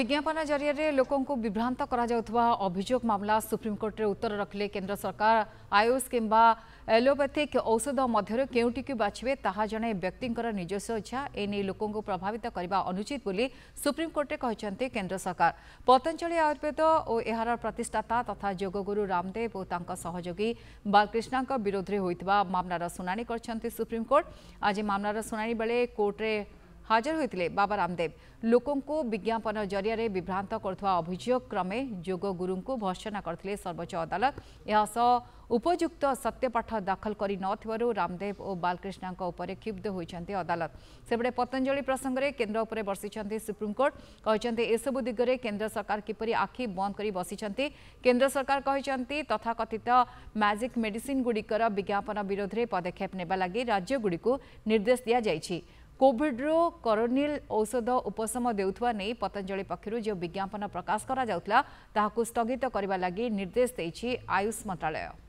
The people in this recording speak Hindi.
বিজ্ঞাপনৰ জৰিয়তে লোকক বিভ্ৰান্ত কৰা যোতবা অভিযোগ মামলা সুপ্রিম কোর্টৰ উত্তৰ ৰখলে কেন্দ্ৰ সরকার আয়ুস কিম্বা এলোপাপে কে ঔষধৰ মধ্যৰ কেউটি কি বাচিবে তাহ জেনে ব্যক্তিৰ নিজৰ ইচ্ছা এনি লোকক প্ৰভাৱিত কৰিব অনুচিত বুলি সুপ্রিম কোর্টে কৈছন্তি কেন্দ্ৰ সরকার পটাঞ্জলি আয়ুর্বেদ অ এহৰৰ প্ৰতিষ্ঠাতা তথা যোগguru ৰামদেৱ ও তংক সহযোগী বালকৃষ্ণৰ বিৰোধৰ হৈতবা মামলাৰ শুনানি কৰিছন্তি সুপ্রিম কোর্ট আজি মামলাৰ শুনানি বলে কোর্টৰে हाजर होते बाबा रामदेव लोक विज्ञापन जरिया विभ्रांत करमे जोग गुरु को भर्सना करते सर्वोच्च अदालत यहसह उपयुक्त सत्यपाठ दाखल कर रामदेव और बालकृष्ण क्षुब्ध होती अदालत से पतंजलि प्रसंगे केन्द्र उपर बसी सुप्रीमकोर्ट कहते एसबू दिगरे केन्द्र सरकार किपर आखि बंद कर बसी केन्द्र सरकार कहते तथाकथित मैजिक मेडिसीन गुड़िकर विज्ञापन विरोध में पदक्षेप ने लगी राज्यगुड़ी निर्देश दिया जाएगी କୋଭିଡ୍ର କରୋନିଲ୍ ଔଷଧ ଉପଶମ ଦେଉଥିବା ନେଇ ପତଞ୍ଜଳି ପକ୍ଷରୁ ଯେଉଁ ବିଜ୍ଞାପନ ପ୍ରକାଶ କରାଯାଉଥିଲା ତାହାକୁ ସ୍ଥଗିତ କରିବା ଲାଗି ନିର୍ଦ୍ଦେଶ ଦେଇଛି ଆୟୁଷ ମନ୍ତ୍ରଣାଳୟ